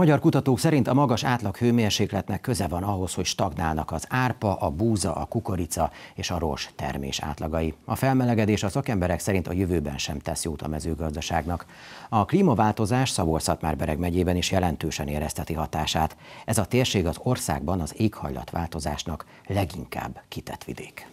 Magyar kutatók szerint a magas átlag hőmérsékletnek köze van ahhoz, hogy stagnálnak az árpa, a búza, a kukorica és a rozs termés átlagai. A felmelegedés a szakemberek szerint a jövőben sem tesz jót a mezőgazdaságnak. A klímaváltozás Szabolcs-Szatmár-Bereg megyében is jelentősen érezteti hatását. Ez a térség az országban az éghajlatváltozásnak leginkább kitett vidék.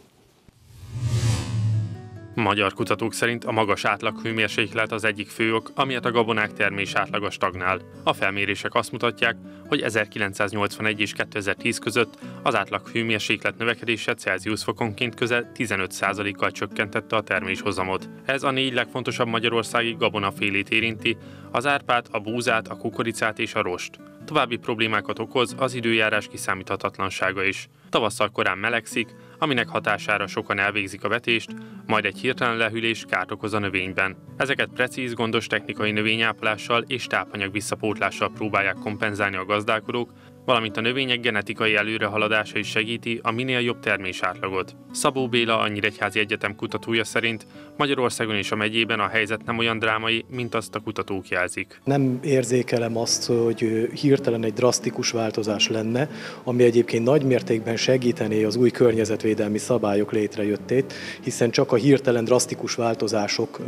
Magyar kutatók szerint a magas átlag hőmérséklet az egyik fő ok, amiért a gabonák termés átlaga stagnál. A felmérések azt mutatják, hogy 1981 és 2010 között az átlag hőmérséklet növekedése Celsius fokonként közel 15%-kal csökkentette a terméshozamot. Ez a négy legfontosabb magyarországi gabonafélét érinti, az árpát, a búzát, a kukoricát és a rost. További problémákat okoz az időjárás kiszámíthatatlansága is. Tavasszal korán melegszik, aminek hatására sokan elvégzik a vetést, majd egy hirtelen lehűlés kárt okoz a növényben. Ezeket precíz, gondos technikai növényápolással és tápanyag visszapótlással próbálják kompenzálni a gazdálkodók, valamint a növények genetikai előrehaladása is segíti a minél jobb termés átlagot. Szabó Béla, a Nyíregyházi Egyetem kutatója szerint Magyarországon és a megyében a helyzet nem olyan drámai, mint azt a kutatók jelzik. Nem érzékelem azt, hogy hirtelen egy drasztikus változás lenne, ami egyébként nagy mértékben segítené az új környezetvédelmi szabályok létrejöttét, hiszen csak a hirtelen drasztikus változások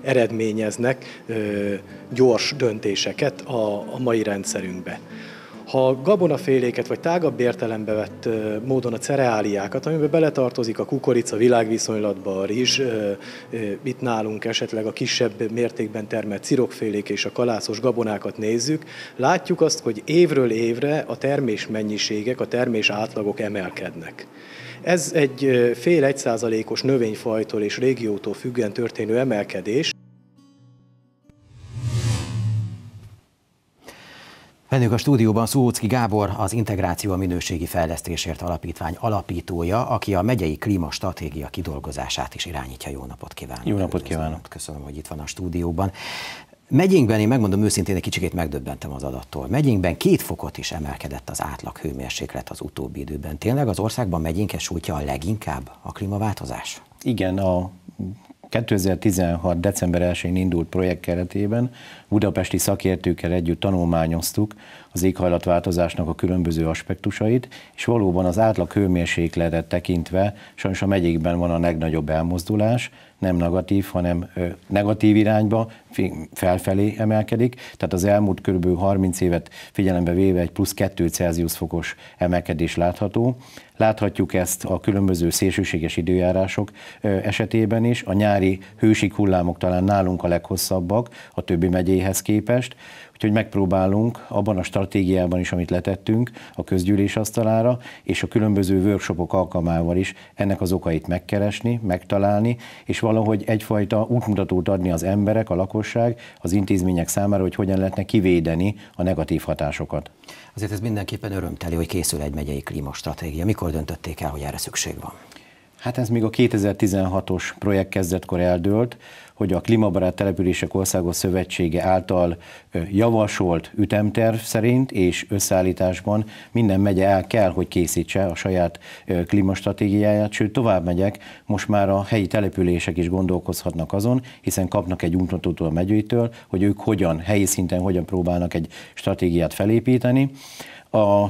eredményeznek gyors döntéseket a mai rendszerünkbe. Ha gabonaféléket vagy tágabb értelembe vett módon a cereáliákat, amiben beletartozik a kukorica világviszonylatba, a rizs, itt nálunk esetleg a kisebb mértékben termelt cirokfélék és a kalászos gabonákat nézzük, látjuk azt, hogy évről évre a termés mennyiségek, a termés átlagok emelkednek. Ez egy fél egyszázalékos növényfajtól és régiótól függően történő emelkedés, Vennünk a stúdióban Szóczki Gábor, az Integráció a Minőségi Fejlesztésért Alapítvány alapítója, aki a megyei klímastratégia kidolgozását is irányítja. Jó napot kívánok! Jó napot kívánok! Köszönöm, hogy itt van a stúdióban. Megyénkben, én megmondom őszintén, egy kicsikét megdöbbentem az adattól. Megyénkben két fokot is emelkedett az átlag hőmérséklet az utóbbi időben. Tényleg az országban megyénkes sújtja a leginkább a klímaváltozás? Igen, a 2016. december 1-én indult projekt keretében budapesti szakértőkkel együtt tanulmányoztuk az éghajlatváltozásnak a különböző aspektusait, és valóban az átlag hőmérsékletet tekintve sajnos a megyékben van a legnagyobb elmozdulás, nem negatív, hanem negatív irányba, felfelé emelkedik. Tehát az elmúlt kb. 30 évet figyelembe véve egy plusz 2 Celsius fokos emelkedés látható. Láthatjuk ezt a különböző szélsőséges időjárások esetében is. A nyári hősik hullámok talán nálunk a leghosszabbak a többi megyéhez képest. Úgyhogy megpróbálunk abban a stratégiában is, amit letettünk a közgyűlés asztalára, és a különböző workshopok alkalmával is ennek az okait megkeresni, megtalálni, és valahogy egyfajta útmutatót adni az emberek, a lakosság, az intézmények számára, hogy hogyan lehetne kivédeni a negatív hatásokat. Azért ez mindenképpen örömteli, hogy készül egy megyei klímastratégia. Mikor döntötték el, hogy erre szükség van? Hát ez még a 2016-os projekt kezdetkor eldőlt, hogy a Klimabarát Települések Országos Szövetsége által javasolt ütemterv szerint és összeállításban minden megye el kell, hogy készítse a saját klímastratégiáját, sőt tovább megyek, most már a helyi települések is gondolkozhatnak azon, hiszen kapnak egy útmutatót a megyőitől, hogy ők hogyan, helyi szinten hogyan próbálnak egy stratégiát felépíteni. A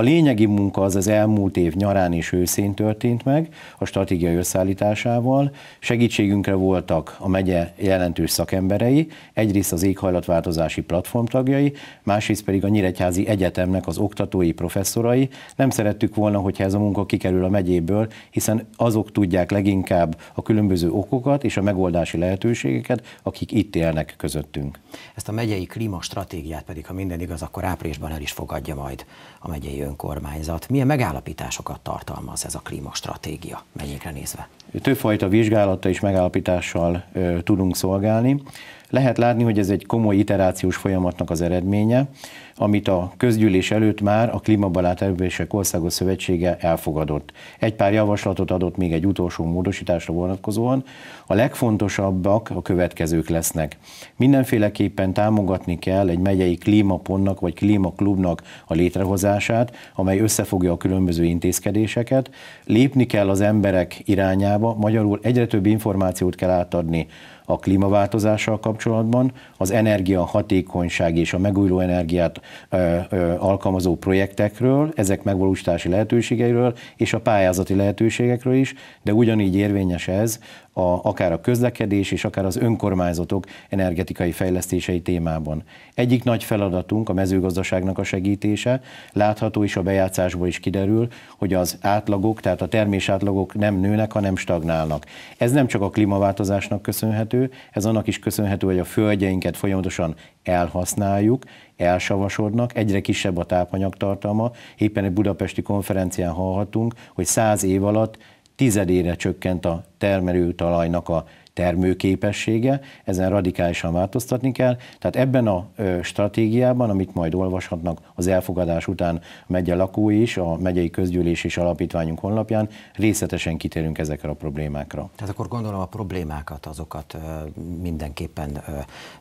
a lényegi munka az az elmúlt év nyarán és őszén történt meg a stratégiai összeállításával. Segítségünkre voltak a megye jelentős szakemberei, egyrészt az éghajlatváltozási platform tagjai, másrészt pedig a Nyíregyházi Egyetemnek az oktatói, professzorai. Nem szerettük volna, hogyha ez a munka kikerül a megyéből, hiszen azok tudják leginkább a különböző okokat és a megoldási lehetőségeket, akik itt élnek közöttünk. Ezt a megyei klímastratégiát pedig, ha minden igaz, akkor áprilisban el is fogadja majd a megyei önkormányzat? Milyen megállapításokat tartalmaz ez a klímastratégia mennyire nézve? Többfajta vizsgálata és megállapítással ö, tudunk szolgálni. Lehet látni, hogy ez egy komoly iterációs folyamatnak az eredménye, amit a közgyűlés előtt már a Klímabarát Erőbések Országos Szövetsége elfogadott. Egy pár javaslatot adott még egy utolsó módosításra vonatkozóan. A legfontosabbak a következők lesznek. Mindenféleképpen támogatni kell egy megyei klímaponnak vagy klímaklubnak a létrehozását, amely összefogja a különböző intézkedéseket. Lépni kell az emberek irányába, magyarul egyre több információt kell átadni a klímaváltozással kapcsolatban, az energiahatékonyság és a megújuló energiát ö, ö, alkalmazó projektekről, ezek megvalósítási lehetőségeiről és a pályázati lehetőségekről is, de ugyanígy érvényes ez a, akár a közlekedés és akár az önkormányzatok energetikai fejlesztései témában. Egyik nagy feladatunk a mezőgazdaságnak a segítése, látható is a bejátszásból is kiderül, hogy az átlagok, tehát a termés átlagok nem nőnek, hanem stagnálnak. Ez nem csak a klímaváltozásnak köszönhető, ez annak is köszönhető, hogy a földjeinket folyamatosan elhasználjuk, elsavasodnak, egyre kisebb a tápanyagtartalma. Éppen egy budapesti konferencián hallhatunk, hogy száz év alatt tizedére csökkent a termelőtalajnak a termőképessége, ezen radikálisan változtatni kell. Tehát ebben a stratégiában, amit majd olvashatnak az elfogadás után a megye lakói is, a megyei közgyűlés és alapítványunk honlapján, részletesen kitérünk ezekre a problémákra. Tehát akkor gondolom a problémákat azokat mindenképpen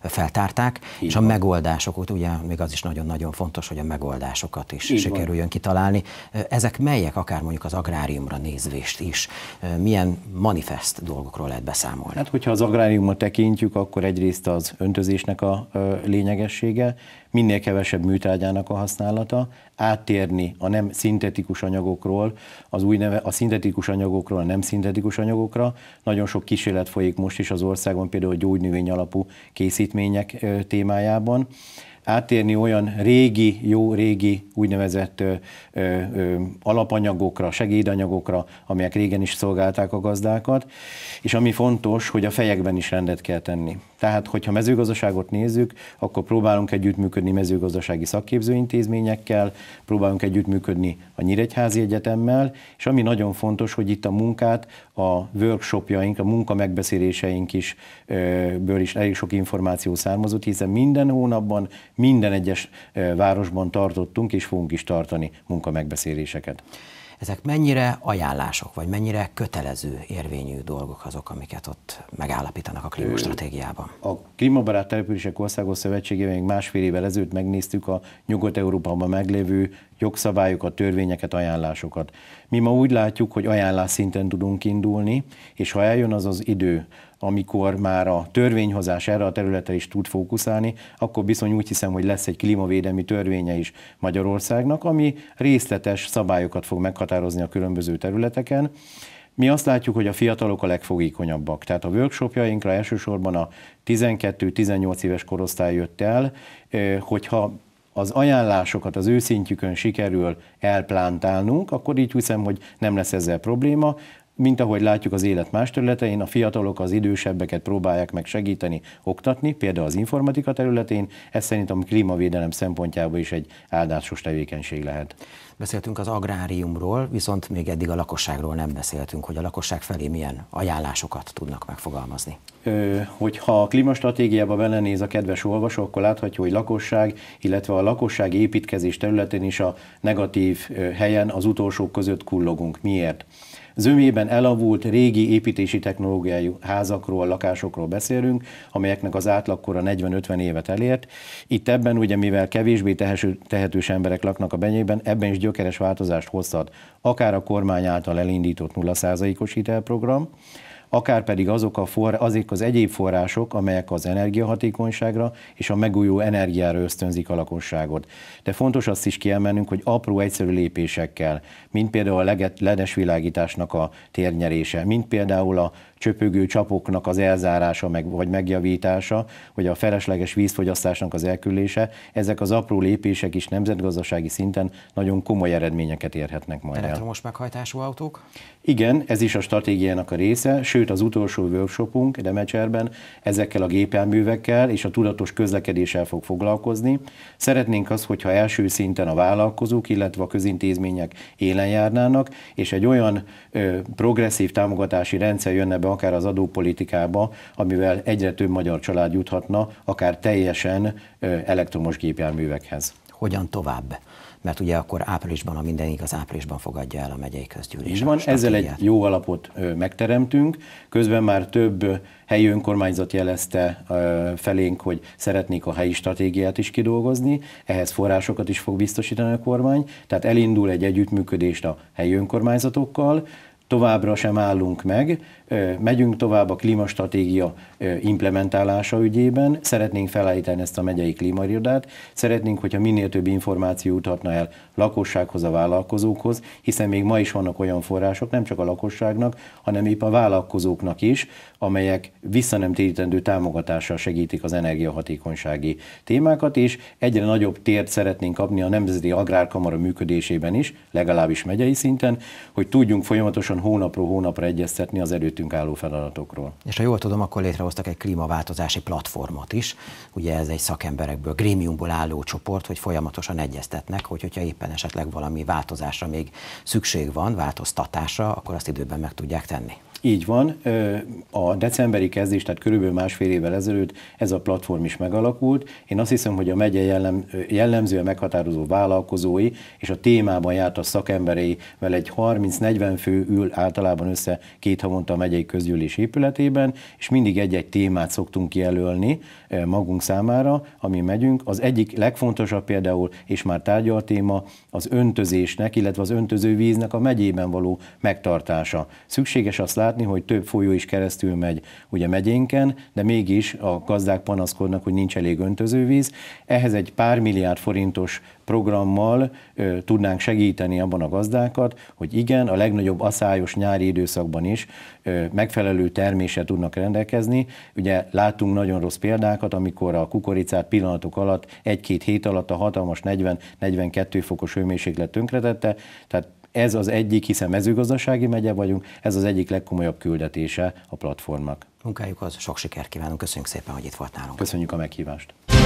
feltárták, Így és van. a megoldásokat, ugye még az is nagyon-nagyon fontos, hogy a megoldásokat is Így sikerüljön van. kitalálni. Ezek melyek, akár mondjuk az agráriumra nézvést is, milyen manifest dolgokról lehet beszámolni? Hát Hát, hogyha az agráriumot tekintjük, akkor egyrészt az öntözésnek a lényegessége, minél kevesebb műtrágyának a használata, áttérni a nem szintetikus anyagokról, az új neve, a szintetikus anyagokról a nem szintetikus anyagokra. Nagyon sok kísérlet folyik most is az országban, például a gyógynövény alapú készítmények témájában átérni olyan régi, jó régi úgynevezett ö, ö, ö, alapanyagokra, segédanyagokra, amelyek régen is szolgálták a gazdákat, és ami fontos, hogy a fejekben is rendet kell tenni. Tehát, hogyha mezőgazdaságot nézzük, akkor próbálunk együttműködni mezőgazdasági szakképzőintézményekkel, próbálunk együttműködni a Nyíregyházi Egyetemmel, és ami nagyon fontos, hogy itt a munkát a workshopjaink, a munka megbeszéléseink is, ből is elég sok információ származott, hiszen minden hónapban, minden egyes városban tartottunk és fogunk is tartani munkamegbeszéléseket. Ezek mennyire ajánlások, vagy mennyire kötelező érvényű dolgok azok, amiket ott megállapítanak a klímastratégiában? A Klímabarát Települések Országos Szövetségében még másfél évvel ezelőtt megnéztük a Nyugat-Európában meglévő jogszabályokat, törvényeket, ajánlásokat. Mi ma úgy látjuk, hogy ajánlás szinten tudunk indulni, és ha eljön az az idő, amikor már a törvényhozás erre a területre is tud fókuszálni, akkor bizony úgy hiszem, hogy lesz egy klímavédelmi törvénye is Magyarországnak, ami részletes szabályokat fog meghatározni a különböző területeken. Mi azt látjuk, hogy a fiatalok a legfogékonyabbak. Tehát a workshopjainkra elsősorban a 12-18 éves korosztály jött el, hogyha az ajánlásokat az ő szintjükön sikerül elplántálnunk, akkor így hiszem, hogy nem lesz ezzel probléma mint ahogy látjuk az élet más területein, a fiatalok az idősebbeket próbálják meg segíteni, oktatni, például az informatika területén, ez szerintem klímavédelem szempontjából is egy áldásos tevékenység lehet. Beszéltünk az agráriumról, viszont még eddig a lakosságról nem beszéltünk, hogy a lakosság felé milyen ajánlásokat tudnak megfogalmazni. Ö, hogyha a klímastratégiába belenéz a kedves olvasó, akkor láthatja, hogy lakosság, illetve a lakosság építkezés területén is a negatív helyen az utolsók között kullogunk. Miért? zömében elavult régi építési technológiájú házakról, lakásokról beszélünk, amelyeknek az átlagkora 40-50 évet elért. Itt ebben ugye, mivel kevésbé tehető tehetős emberek laknak a benyében, ebben is gyökeres változást hozhat, akár a kormány által elindított 0%-os hitelprogram, akár pedig azok a for, azok az egyéb források, amelyek az energiahatékonyságra és a megújuló energiára ösztönzik a lakosságot. De fontos azt is kiemelnünk, hogy apró egyszerű lépésekkel, mint például a ledes világításnak a térnyerése, mint például a csöpögő csapoknak az elzárása meg, vagy megjavítása, vagy a felesleges vízfogyasztásnak az elküllése, ezek az apró lépések is nemzetgazdasági szinten nagyon komoly eredményeket érhetnek majd el. Elektromos meghajtású autók? Igen, ez is a stratégiának a része, sőt, sőt az utolsó workshopunk Demecserben ezekkel a gépjárművekkel és a tudatos közlekedéssel fog foglalkozni. Szeretnénk azt, hogyha első szinten a vállalkozók, illetve a közintézmények élen járnának, és egy olyan ö, progresszív támogatási rendszer jönne be akár az adópolitikába, amivel egyre több magyar család juthatna, akár teljesen ö, elektromos gépjárművekhez. Hogyan tovább? mert ugye akkor áprilisban, a minden igaz, áprilisban fogadja el a megyei közgyűlés. Így van, ezzel egy jó alapot megteremtünk, közben már több helyi önkormányzat jelezte felénk, hogy szeretnék a helyi stratégiát is kidolgozni, ehhez forrásokat is fog biztosítani a kormány, tehát elindul egy együttműködést a helyi önkormányzatokkal, továbbra sem állunk meg, megyünk tovább a klímastratégia implementálása ügyében, szeretnénk felállítani ezt a megyei klímairodát, szeretnénk, hogyha minél több információ utatna el lakossághoz, a vállalkozókhoz, hiszen még ma is vannak olyan források, nem csak a lakosságnak, hanem épp a vállalkozóknak is, amelyek visszanemtérítendő támogatással segítik az energiahatékonysági témákat, és egyre nagyobb tért szeretnénk kapni a Nemzeti Agrárkamara működésében is, legalábbis megyei szinten, hogy tudjunk folyamatosan rendszeresen hónapról hónapra egyeztetni az előttünk álló feladatokról. És ha jól tudom, akkor létrehoztak egy klímaváltozási platformot is. Ugye ez egy szakemberekből, grémiumból álló csoport, hogy folyamatosan egyeztetnek, hogy hogyha éppen esetleg valami változásra még szükség van, változtatásra, akkor azt időben meg tudják tenni. Így van, a decemberi kezdés, tehát körülbelül másfél évvel ezelőtt ez a platform is megalakult. Én azt hiszem, hogy a megye jellem, jellemzően meghatározó vállalkozói és a témában járt a szakembereivel egy 30-40 fő ül általában össze két havonta a megyei közgyűlés épületében, és mindig egy-egy témát szoktunk kijelölni magunk számára, ami megyünk. Az egyik legfontosabb például, és már tárgyal téma, az öntözésnek, illetve az öntözővíznek a megyében való megtartása. Szükséges azt látni, látni, hogy több folyó is keresztül megy ugye megyénken, de mégis a gazdák panaszkodnak, hogy nincs elég öntözővíz. Ehhez egy pár milliárd forintos programmal ö, tudnánk segíteni abban a gazdákat, hogy igen, a legnagyobb aszályos nyári időszakban is ö, megfelelő termése tudnak rendelkezni. Ugye látunk nagyon rossz példákat, amikor a kukoricát pillanatok alatt, egy-két hét alatt a hatalmas 40-42 fokos hőmérséklet tönkretette, tehát ez az egyik, hiszen mezőgazdasági megye vagyunk, ez az egyik legkomolyabb küldetése a platformnak. Munkájukhoz sok sikert kívánunk, köszönjük szépen, hogy itt volt nálunk. Köszönjük a meghívást.